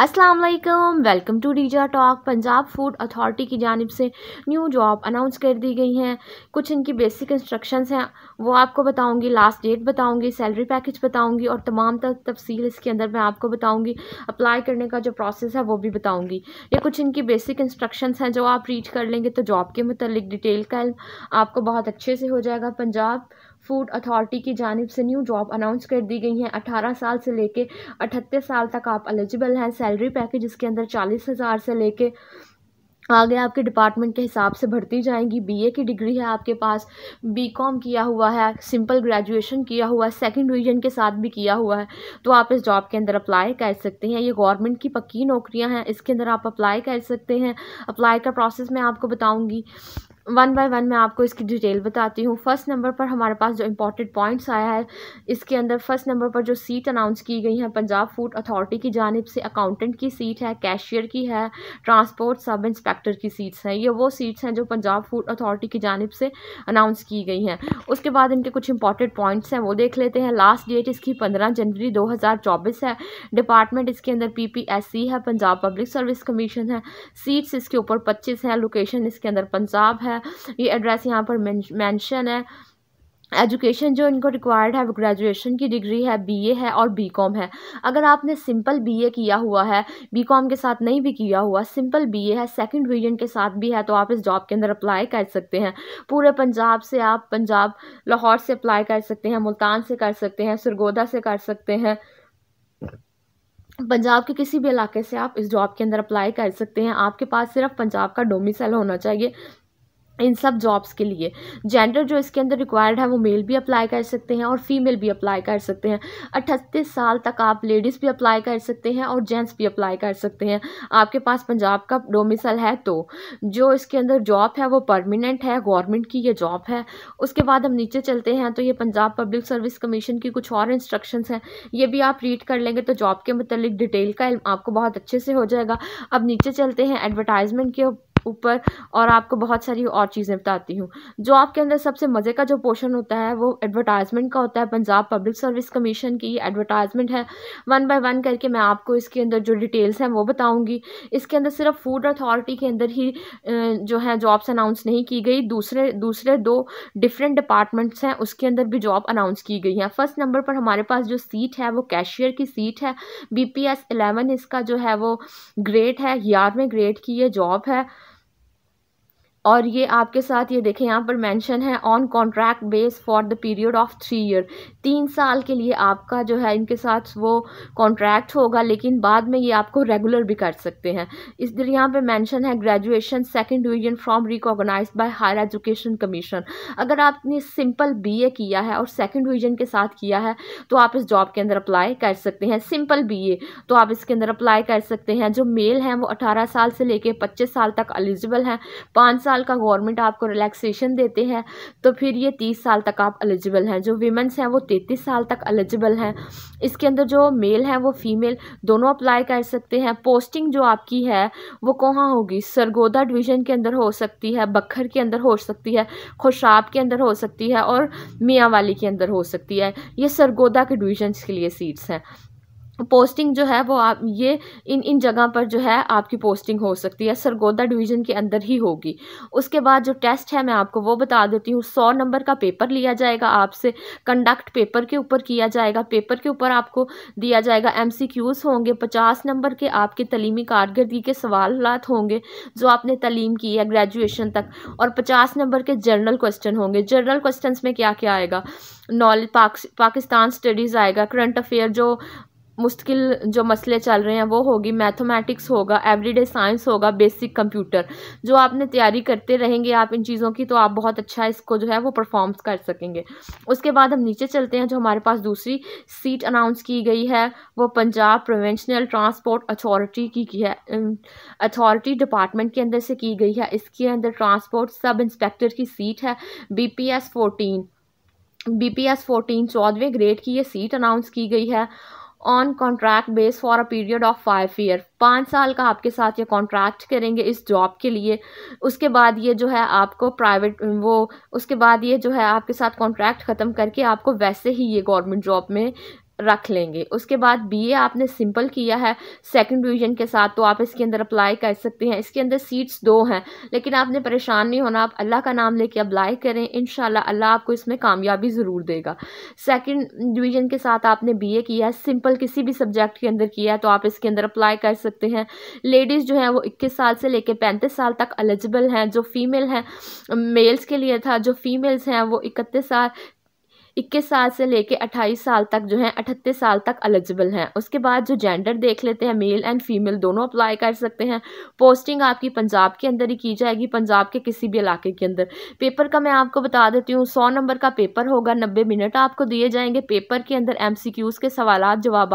अस्सलाम वालेकुम welcome to डीजा टॉक पंजाब फूड अथॉरिटी की जानब से न्यू जॉब अनाउंस कर दी गई हैं कुछ इनकी बेसिक इंस्ट्रक्शंस हैं वो आपको बताऊंगी लास्ट डेट बताऊंगी सैलरी पैकेज बताऊंगी और तमाम तक तफसील इसके अंदर मैं आपको बताऊंगी अप्लाई करने का जो प्रोसेस है वो भी बताऊंगी ये कुछ इनकी बेसिक इंस्ट्रक्शंस हैं जो आप रीच कर लेंगे तो जॉब के मतलब डिटेल का आपको बहुत अच्छे से हो जाएगा पंजाब फूड अथॉरिटी की जानब से न्यू जॉब अनाउंस कर दी गई हैं अठारह साल से लेके अठहत्तर साल तक आप एलिजिबल हैं सैलरी पैकेज इसके अंदर चालीस हज़ार से लेके आगे आपके डिपार्टमेंट के हिसाब से भर्ती जाएंगी बीए की डिग्री है आपके पास बीकॉम किया हुआ है सिंपल ग्रेजुएशन किया हुआ है सेकंड डिवीजन के साथ भी किया हुआ है तो आप इस जॉब के अंदर अप्लाई कर सकते हैं ये गवर्नमेंट की पक्की नौकरियां हैं इसके अंदर आप अप्लाई कर सकते हैं अप्लाई का प्रोसेस मैं आपको बताऊँगी वन बाय वन मैं आपको इसकी डिटेल बताती हूँ फर्स्ट नंबर पर हमारे पास जो इम्पोर्टेंट पॉइंट्स आया है इसके अंदर फर्स्ट नंबर पर जो सीट अनाउंस की गई है पंजाब फूड अथॉरिटी की जानब से अकाउंटेंट की सीट है कैशियर की है ट्रांसपोर्ट सब इंस्पेक्टर की सीट्स हैं ये वो सीट्स हैं जो पंजाब फूड अथॉरिटी की जानब से अनाउंस की गई हैं उसके बाद इनके कुछ इंपॉर्टेंट पॉइंट्स हैं वो देख लेते हैं लास्ट डेट इसकी पंद्रह जनवरी दो है डिपार्टमेंट इसके अंदर पी है पंजाब पब्लिक सर्विस कमीशन है सीट्स इसके ऊपर पच्चीस हैं लोकेशन इसके अंदर पंजाब है है ये एड्रेस यहाँ पर मैंशन है एजुकेशन जो इनको रिक्वायर्ड है वो ग्रेजुएशन की डिग्री है बीए है और बीकॉम है अगर आपने सिंपल बीए किया हुआ है बीकॉम के साथ नहीं भी किया हुआ सिंपल बीए है सेकंड डिवीजन के साथ भी है तो आप इस जॉब के अंदर अप्लाई कर सकते हैं पूरे पंजाब से आप पंजाब लाहौर से अप्लाई कर सकते हैं मुल्तान से कर सकते हैं सरगोदा से कर सकते हैं पंजाब के किसी भी इलाके से आप इस जॉब के अंदर अप्लाई कर सकते हैं आपके पास सिर्फ पंजाब का डोमिसल होना चाहिए इन सब जॉब्स के लिए जेंडर जो इसके अंदर रिक्वायर्ड है वो मेल भी अप्लाई कर सकते हैं और फीमेल भी अप्लाई कर सकते हैं अठतीस साल तक आप लेडीज़ भी अप्लाई कर सकते हैं और जेंट्स भी अप्लाई कर सकते हैं आपके पास पंजाब का डोमिसल है तो जो इसके अंदर जॉब है वो परमानेंट है गवर्नमेंट की ये जॉब है उसके बाद हम नीचे चलते हैं तो ये पंजाब पब्लिक सर्विस कमीशन की कुछ और इंस्ट्रक्शन हैं ये भी आप रीड कर लेंगे तो जॉब के मतलब डिटेल का आपको बहुत अच्छे से हो जाएगा अब नीचे चलते हैं एडवर्टाइजमेंट के ऊपर और आपको बहुत सारी और चीज़ें बताती हूँ जो आपके अंदर सबसे मज़े का जो पोर्शन होता है वो एडवर्टाइजमेंट का होता है पंजाब पब्लिक सर्विस कमीशन की एडवर्टाइजमेंट है वन बाय वन करके मैं आपको इसके अंदर जो डिटेल्स हैं वो बताऊँगी इसके अंदर सिर्फ फूड अथॉरिटी के अंदर ही जो है जॉब्स अनाउंस नहीं की गई दूसरे दूसरे दो डिफरेंट डिपार्टमेंट्स हैं उसके अंदर भी जॉब अनाउंस की गई हैं फर्स्ट नंबर पर हमारे पास जो सीट है वो कैशियर की सीट है बी पी एस एलेवन इसका जो है वो ग्रेड है ग्यारहवें ग्रेड की ये जॉब है और ये आपके साथ ये देखें यहाँ पर मेंशन है on contract base for the period of three year तीन साल के लिए आपका जो है इनके साथ वो कॉन्ट्रैक्ट होगा लेकिन बाद में ये आपको रेगुलर भी कर सकते हैं इस दिन यहाँ पर मेंशन है graduation second division from recognize by higher education commission अगर आपने सिंपल बी किया है और सेकेंड डिवीजन के साथ किया है तो आप इस जॉब के अंदर अप्लाई कर सकते हैं सिंपल बी तो आप इसके अंदर अप्लाई कर सकते हैं जो मेल हैं वो अठारह साल से लेकर पच्चीस साल तक एलिजिबल हैं पाँच साल साल का गवर्नमेंट आपको रिलैक्सेशन देते हैं तो फिर ये तीस साल तक आप एलिजिबल हैं जो वीमेंस हैं वो तैंतीस साल तक एलिजिबल हैं इसके अंदर जो मेल हैं वो फीमेल दोनों अप्लाई कर सकते हैं पोस्टिंग जो आपकी है वो कहाँ होगी सरगोदा डिवीज़न के अंदर हो सकती है बखर के अंदर हो सकती है खुशाब के अंदर हो सकती है और मियाँ वाली के अंदर हो सकती है ये सरगोदा के डिवीजन के लिए सीट्स हैं पोस्टिंग जो है वो आप ये इन इन जगह पर जो है आपकी पोस्टिंग हो सकती है सरगोदा डिवीज़न के अंदर ही होगी उसके बाद जो टेस्ट है मैं आपको वो बता देती हूँ सौ नंबर का पेपर लिया जाएगा आपसे कंडक्ट पेपर के ऊपर किया जाएगा पेपर के ऊपर आपको दिया जाएगा एम होंगे पचास नंबर के आपके तलीमी कारगर्दगी के सवाल होंगे जो आपने तलीम की है ग्रेजुएशन तक और पचास नंबर के जर्नल क्वेश्चन होंगे जर्नल क्वेश्चन में क्या क्या आएगा नॉलेज पाकिस्तान स्टडीज़ आएगा करंट अफेयर जो मुश्किल जो मसले चल रहे हैं वो होगी मैथमेटिक्स होगा एवरीडे साइंस होगा बेसिक कंप्यूटर जो आपने तैयारी करते रहेंगे आप इन चीज़ों की तो आप बहुत अच्छा इसको जो है वो परफॉर्म्स कर सकेंगे उसके बाद हम नीचे चलते हैं जो हमारे पास दूसरी सीट अनाउंस की गई है वो पंजाब प्रोवेंशनल ट्रांसपोर्ट अथॉरिटी की की है अथॉरिटी डिपार्टमेंट के अंदर से की गई है इसके अंदर ट्रांसपोर्ट सब इंस्पेक्टर की सीट है B P S fourteen B P S fourteen चौदहवें ग्रेड की ये सीट अनाउंस की गई है on contract base for a period of five year पाँच साल का आपके साथ ये कॉन्ट्रैक्ट करेंगे इस जॉब के लिए उसके बाद ये जो है आपको प्राइवेट वो उसके बाद ये जो है आपके साथ कॉन्ट्रैक्ट ख़त्म करके आपको वैसे ही ये गवर्नमेंट जॉब में रख लेंगे उसके बाद बीए आपने सिंपल किया है सेकंड डिवीजन के साथ तो आप इसके अंदर अप्लाई कर सकते हैं इसके अंदर सीट्स दो हैं लेकिन आपने परेशान नहीं होना आप अल्लाह का नाम लेके अप्लाई करें इन अल्लाह आपको इसमें कामयाबी ज़रूर देगा सेकंड डिवीजन के साथ आपने बीए किया है सिंपल किसी भी सब्जेक्ट के अंदर किया है तो आप इसके अंदर अप्लाई कर सकते हैं लेडीज़ जो हैं वो इक्कीस साल से लेकर पैंतीस साल तक एलिजिबल हैं जो फीमेल हैं मेल्स के लिए था जो फीमेल्स हैं वो इकतीस साल इक्कीस साल से लेके अट्ठाईस साल तक जो है अठतीस साल तक एलिजिबल हैं उसके बाद जो जेंडर देख लेते हैं मेल एंड फीमेल दोनों अप्लाई कर सकते हैं पोस्टिंग आपकी पंजाब के अंदर ही की जाएगी पंजाब के किसी भी इलाके के अंदर पेपर का मैं आपको बता देती हूँ सौ नंबर का पेपर होगा नब्बे मिनट आपको दिए जाएंगे पेपर के अंदर एम के सवाल जवाब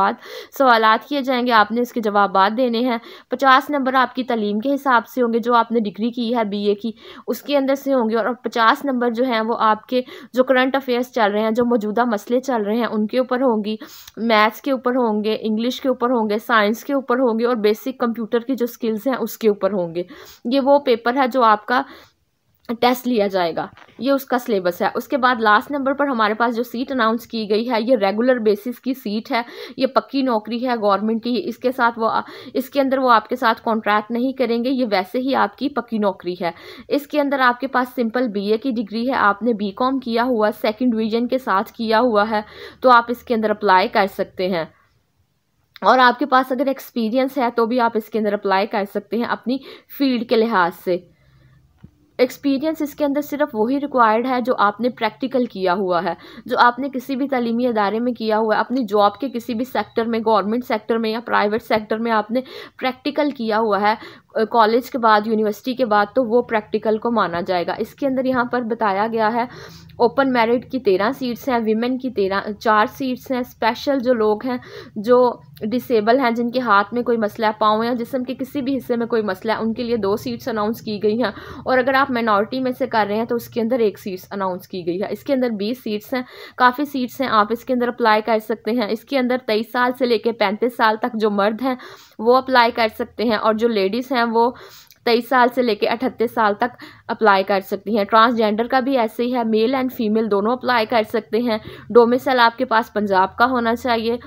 सवाल किए जाएंगे आपने इसके जवाब देने हैं पचास नंबर आपकी तलीम के हिसाब से होंगे जो आपने डिग्री की है बी की उसके अंदर से होंगे और पचास नंबर जो है वो आपके जो करंट अफेयर्स चल रहे हैं हैं जो मौजूदा मसले चल रहे हैं उनके ऊपर होंगी मैथ्स के ऊपर होंगे इंग्लिश के ऊपर होंगे साइंस के ऊपर होंगे और बेसिक कंप्यूटर की जो स्किल्स हैं उसके ऊपर होंगे ये वो पेपर है जो आपका टेस्ट लिया जाएगा ये उसका सिलेबस है उसके बाद लास्ट नंबर पर हमारे पास जो सीट अनाउंस की गई है ये रेगुलर बेसिस की सीट है ये पक्की नौकरी है गवर्नमेंट की इसके साथ वो इसके अंदर वो आपके साथ कॉन्ट्रैक्ट नहीं करेंगे ये वैसे ही आपकी पक्की नौकरी है इसके अंदर आपके पास सिंपल बीए की डिग्री है आपने बी किया हुआ सेकेंड डिवीजन के साथ किया हुआ है तो आप इसके अंदर अप्लाई कर सकते हैं और आपके पास अगर एक्सपीरियंस है तो भी आप इसके अंदर अप्लाई कर सकते हैं अपनी फील्ड के लिहाज से एक्सपीरियंस इसके अंदर सिर्फ वही रिक्वायर्ड है जो आपने प्रैक्टिकल किया हुआ है जो आपने किसी भी तलीमी अदारे में किया हुआ है अपनी जॉब के किसी भी सेक्टर में गवर्नमेंट सेक्टर में या प्राइवेट सेक्टर में आपने प्रैक्टिकल किया हुआ है कॉलेज के बाद यूनिवर्सिटी के बाद तो वो प्रैक्टिकल को माना जाएगा इसके अंदर यहाँ पर बताया गया है ओपन मेरिट की तेरह सीट्स हैं विमेन की तेरह चार सीट्स हैं स्पेशल जो लोग हैं जो डिसेबल हैं जिनके हाथ में कोई मसला है पाँव या जिसम के किसी भी हिस्से में कोई मसला है उनके लिए दो सीट्स अनाउंस की गई हैं और अगर आप माइनॉरिटी में से कर रहे हैं तो उसके अंदर एक सीट्स अनाउंस की गई है इसके अंदर बीस सीट्स हैं काफ़ी सीट्स हैं आप इसके अंदर अप्लाई कर सकते हैं इसके अंदर तेईस साल से लेकर पैंतीस साल तक जो मर्द हैं वो अप्लाई कर सकते हैं और जो लेडीज़ हैं वो तेईस साल से लेकर अठत्तीस साल तक अप्लाई कर सकती हैं ट्रांसजेंडर का भी ऐसे ही है मेल एंड फीमेल दोनों अप्लाई कर सकते हैं डोमिसल आपके पास पंजाब का होना चाहिए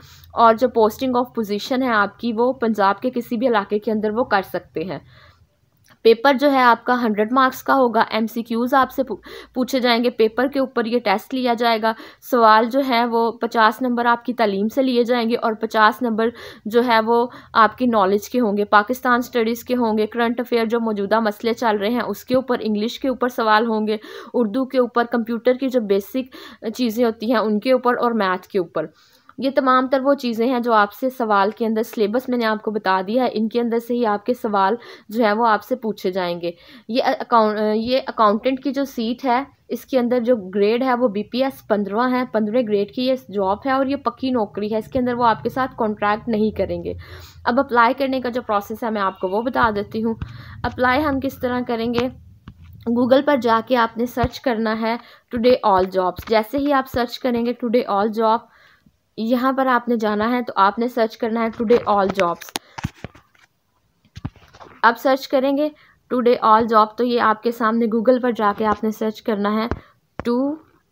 और जो पोस्टिंग ऑफ पोजीशन है आपकी वो पंजाब के किसी भी इलाके के अंदर वो कर सकते हैं पेपर जो है आपका हंड्रेड मार्क्स का होगा एम आपसे पूछे जाएंगे पेपर के ऊपर ये टेस्ट लिया जाएगा सवाल जो है वो पचास नंबर आपकी तालीम से लिए जाएंगे और पचास नंबर जो है वो आपकी नॉलेज के होंगे पाकिस्तान स्टडीज़ के होंगे करंट अफेयर जो मौजूदा मसले चल रहे हैं उसके ऊपर इंग्लिश के ऊपर सवाल होंगे उर्दू के ऊपर कंप्यूटर की जो बेसिक चीज़ें होती हैं उनके ऊपर और मैथ के ऊपर ये तमाम तर वो चीज़ें हैं जो आपसे सवाल के अंदर सिलेबस मैंने आपको बता दिया है इनके अंदर से ही आपके सवाल जो है वो आपसे पूछे जाएंगे ये अकाउंट ये अकाउंटेंट की जो सीट है इसके अंदर जो ग्रेड है वो बी पी एस पंद्रवा है पंद्रह ग्रेड की ये जॉब है और ये पक्की नौकरी है इसके अंदर वो आपके साथ कॉन्ट्रैक्ट नहीं करेंगे अब अप्लाई करने का जो प्रोसेस है मैं आपको वो बता देती हूँ अप्लाई हम किस तरह करेंगे गूगल पर जाके आपने सर्च करना है टुडे ऑल जॉब्स जैसे ही आप सर्च करेंगे टुडे ऑल जॉब यहाँ पर आपने जाना है तो आपने सर्च करना है टुडे ऑल जॉब्स अब सर्च करेंगे टुडे ऑल जॉब तो ये आपके सामने गूगल पर जाके आपने सर्च करना है टू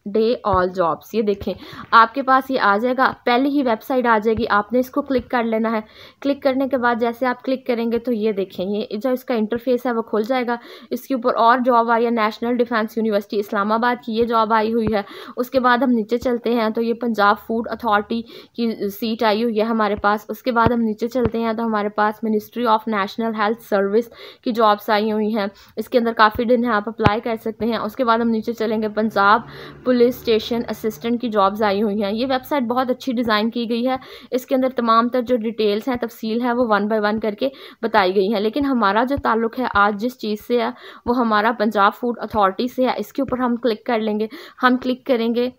डे ऑल जॉब्स ये देखें आपके पास ये आ जाएगा पहले ही वेबसाइट आ जाएगी आपने इसको क्लिक कर लेना है क्लिक करने के बाद जैसे आप क्लिक करेंगे तो ये देखें ये जो इसका इंटरफेस है वो खुल जाएगा इसके ऊपर और जॉब आई है नेशनल डिफेंस यूनिवर्सिटी इस्लामाबाद की ये जॉब आई हुई है उसके बाद हम नीचे चलते हैं तो ये पंजाब फूड अथॉरिटी की सीट आई हुई है हमारे पास उसके बाद हम नीचे चलते हैं तो हमारे पास ministry of national health service की जॉब्स आई हुई हैं इसके अंदर काफ़ी दिन है आप अप्लाई कर सकते हैं उसके बाद हम नीचे चलेंगे पंजाब पुलिस स्टेशन असिस्टेंट की जॉब्स आई हुई हैं ये वेबसाइट बहुत अच्छी डिज़ाइन की गई है इसके अंदर तमाम तर जो डिटेल्स हैं तफसील हैं वो वन बाई वन करके बताई गई हैं लेकिन हमारा जो ताल्लुक है आज जिस चीज़ से है वो हमारा पंजाब फूड अथॉरिटी से है इसके ऊपर हम क्लिक कर लेंगे हम क्लिक करेंगे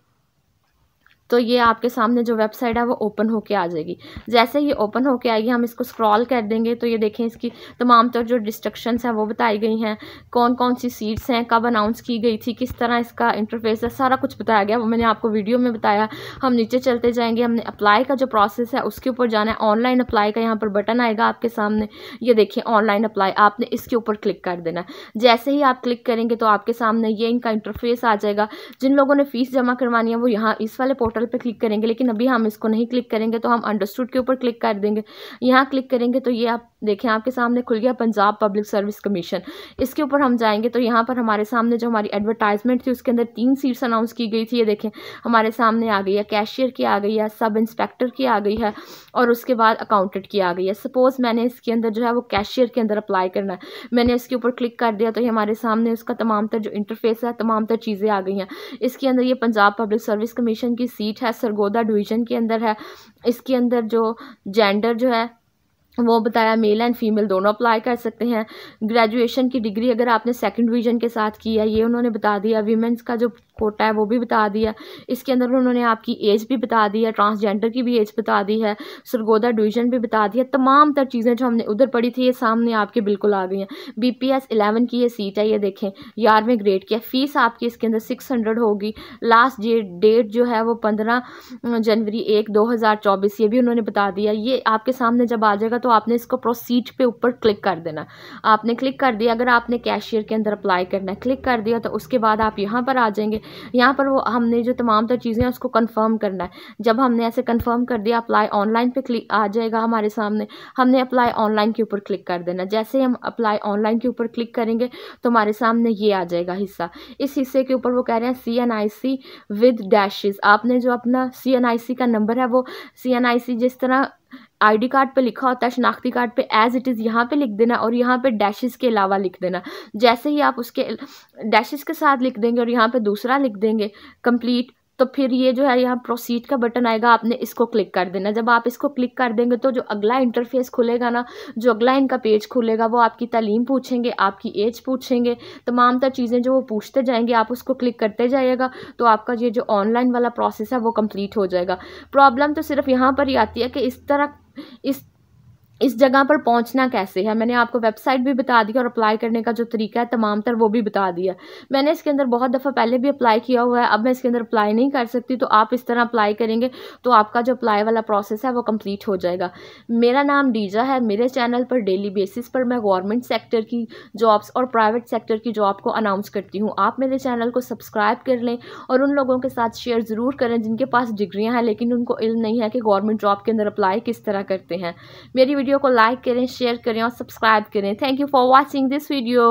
तो ये आपके सामने जो वेबसाइट है वो ओपन होके आ जाएगी जैसे ये ओपन होके आएगी हम इसको स्क्रॉल कर देंगे तो ये देखें इसकी तमाम तौर जो डिस्ट्रक्शन हैं वो बताई गई हैं कौन कौन सी सीट्स हैं कब अनाउंस की गई थी किस तरह इसका इंटरफेस है सारा कुछ बताया गया वो मैंने आपको वीडियो में बताया हम नीचे चलते जाएंगे हमने अप्लाई का जो प्रोसेस है उसके ऊपर जाना है ऑनलाइन अप्लाई का यहाँ पर बटन आएगा आपके सामने ये देखिए ऑनलाइन अप्लाई आपने इसके ऊपर क्लिक कर देना जैसे ही आप क्लिक करेंगे तो आपके सामने ये इनका इंटरफेस आ जाएगा जिन लोगों ने फ़ीस जमा करवानी है वो यहाँ इस वाले पोर्टल टोटल पे क्लिक करेंगे लेकिन अभी हम इसको नहीं क्लिक करेंगे तो हम अंडरस्टूड के ऊपर क्लिक कर देंगे यहाँ क्लिक करेंगे तो ये आप देखें आपके सामने खुल गया पंजाब पब्लिक सर्विस कमीशन इसके ऊपर हम जाएंगे तो यहाँ पर हमारे सामने जो हमारी एडवर्टाइजमेंट थी उसके अंदर तीन सीट्स अनाउंस की गई थी ये देखें हमारे सामने आ गई है कैशियर की आ गई है सब इंस्पेक्टर की आ गई है और उसके बाद अकाउंटेंट की आ गई है सपोज़ मैंने इसके अंदर जो है वो कैशियर के अंदर अप्लाई करना है मैंने इसके ऊपर क्लिक कर दिया तो ये हमारे सामने उसका तमाम तर जो इंटरफेस है तमाम तर चीज़ें आ गई हैं इसके अंदर ये पंजाब पब्लिक सर्विस कमीशन की सीट है सरगोदा डिवीज़न के अंदर है इसके अंदर जो जेंडर जो है वो बताया मेल एंड फीमेल दोनों अप्लाई कर सकते हैं ग्रेजुएशन की डिग्री अगर आपने सेकंड डिवीजन के साथ की है ये उन्होंने बता दिया वीमेंस का जो कोटा है वो भी बता दिया इसके अंदर उन्होंने आपकी एज भी बता दी है ट्रांसजेंडर की भी एज बता दी है सरगोदा डिवीजन भी बता दिया तमाम तर चीज़ें जो हमने उधर पढ़ी थी ये सामने आपके बिल्कुल आ गई हैं बी पी एस इलेवन की ये सीट है ये देखें ग्यारहवें ग्रेड की है फ़ीस आपकी इसके अंदर सिक्स हंड्रेड होगी लास्ट डेट जो है वो पंद्रह जनवरी एक दो हज़ार चौबीस ये भी उन्होंने बता दिया ये आपके सामने जब आ जाएगा तो तो आपने इसको प्रोसीड पे ऊपर क्लिक कर देना आपने क्लिक कर दिया अगर आपने कैशियर के अंदर अप्लाई करना है क्लिक कर दिया तो उसके बाद आप यहाँ पर आ जाएंगे यहाँ पर वो हमने जो तमाम तो चीज़ें हैं उसको कन्फर्म करना है जब हमने ऐसे कन्फर्म कर दिया अप्लाई ऑनलाइन पर क्लिक आ जाएगा हमारे सामने हमने अप्लाई ऑनलाइन के ऊपर क्लिक कर देना जैसे हम अप्लाई ऑनलाइन के ऊपर क्लिक करेंगे तो हमारे सामने ये आ जाएगा हिस्सा इस हिस्से के ऊपर वो कह रहे हैं C N I C with dashes आपने जो अपना सी एन आई सी का नंबर है वो सी एन आई सी जिस तरह आईडी कार्ड पे लिखा होता है शनाख्ती कार्ड पे एज इट इज़ यहाँ पे लिख देना और यहाँ पे डैशेस के अलावा लिख देना जैसे ही आप उसके डैशेस के साथ लिख देंगे और यहाँ पे दूसरा लिख देंगे कंप्लीट तो फिर ये जो है यहाँ प्रोसीड का बटन आएगा आपने इसको क्लिक कर देना जब आप इसको क्लिक कर देंगे तो जो अगला इंटरफेस खुलेगा ना जो अगला इनका पेज खुलेगा वो आपकी तालीम पूछेंगे आपकी एज पूछेंगे तमाम तर चीज़ें जो वो पूछते जाएंगे आप उसको क्लिक करते जाइएगा तो आपका ये जो ऑनलाइन वाला प्रोसेस है वो कम्प्लीट हो जाएगा प्रॉब्लम तो सिर्फ यहाँ पर ही आती है कि इस तरह इस इस जगह पर पहुंचना कैसे है मैंने आपको वेबसाइट भी बता दी और अप्लाई करने का जो तरीका है तमाम तर वो भी बता दिया मैंने इसके अंदर बहुत दफ़ा पहले भी अप्लाई किया हुआ है अब मैं इसके अंदर अप्लाई नहीं कर सकती तो आप इस तरह अप्लाई करेंगे तो आपका जो अप्लाई वाला प्रोसेस है वो कम्प्लीट हो जाएगा मेरा नाम डीजा है मेरे चैनल पर डेली बेसिस पर मैं गवर्नमेंट सेक्टर की जॉब्स और प्राइवेट सेक्टर की जॉब को अनाउंस करती हूँ आप मेरे चैनल को सब्सक्राइब कर लें और उन लोगों के साथ शेयर ज़रूर करें जिनके पास डिग्रियाँ हैं लेकिन उनको इल्म नहीं है कि गवर्नमेंट जॉब के अंदर अप्लाई किस तरह करते हैं मेरी वीडियो वीडियो को लाइक करें शेयर करें और सब्सक्राइब करें thank you for watching this video